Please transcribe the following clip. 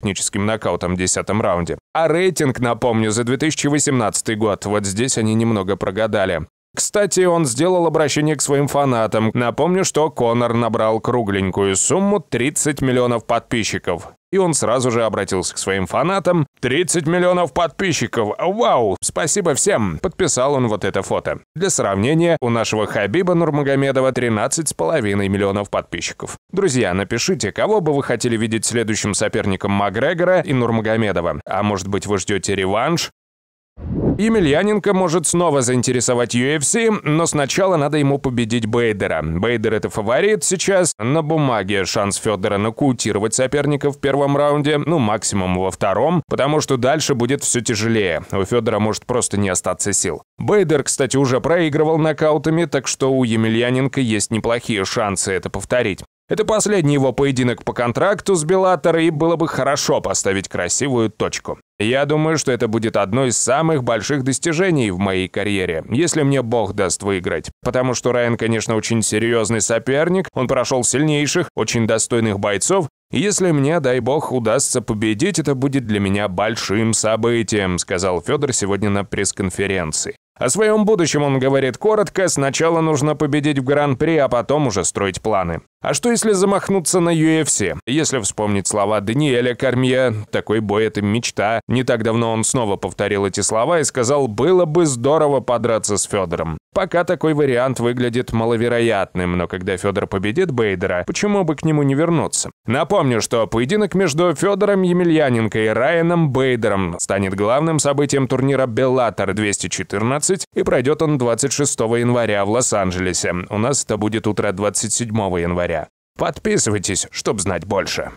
техническим нокаутом в 10 раунде. А рейтинг, напомню, за 2018 год. Вот здесь они немного прогадали. Кстати, он сделал обращение к своим фанатам. Напомню, что Конор набрал кругленькую сумму 30 миллионов подписчиков. И он сразу же обратился к своим фанатам. 30 миллионов подписчиков! Вау! Спасибо всем! Подписал он вот это фото. Для сравнения, у нашего Хабиба Нурмагомедова 13,5 миллионов подписчиков. Друзья, напишите, кого бы вы хотели видеть следующим соперником Макгрегора и Нурмагомедова. А может быть вы ждете реванш? Емельяненко может снова заинтересовать UFC, но сначала надо ему победить Бейдера. Бейдер это фаворит сейчас. На бумаге шанс Федора нокаутировать соперника в первом раунде, ну максимум во втором, потому что дальше будет все тяжелее. У Федора может просто не остаться сил. Бейдер, кстати, уже проигрывал нокаутами, так что у Емельяненко есть неплохие шансы это повторить. Это последний его поединок по контракту с Беллатор, и было бы хорошо поставить красивую точку. Я думаю, что это будет одно из самых больших достижений в моей карьере, если мне бог даст выиграть. Потому что Райан, конечно, очень серьезный соперник, он прошел сильнейших, очень достойных бойцов, «Если мне, дай бог, удастся победить, это будет для меня большим событием», сказал Федор сегодня на пресс-конференции. О своем будущем он говорит коротко, сначала нужно победить в Гран-при, а потом уже строить планы. А что если замахнуться на UFC? Если вспомнить слова Даниэля Кармье, такой бой – это мечта. Не так давно он снова повторил эти слова и сказал, было бы здорово подраться с Федором. Пока такой вариант выглядит маловероятным, но когда Федор победит Бейдера, почему бы к нему не вернуться? Напомню, что поединок между Федором Емельяненко и Райаном Бейдером станет главным событием турнира Bellator 214 и пройдет он 26 января в Лос-Анджелесе. У нас это будет утро 27 января. Подписывайтесь, чтобы знать больше.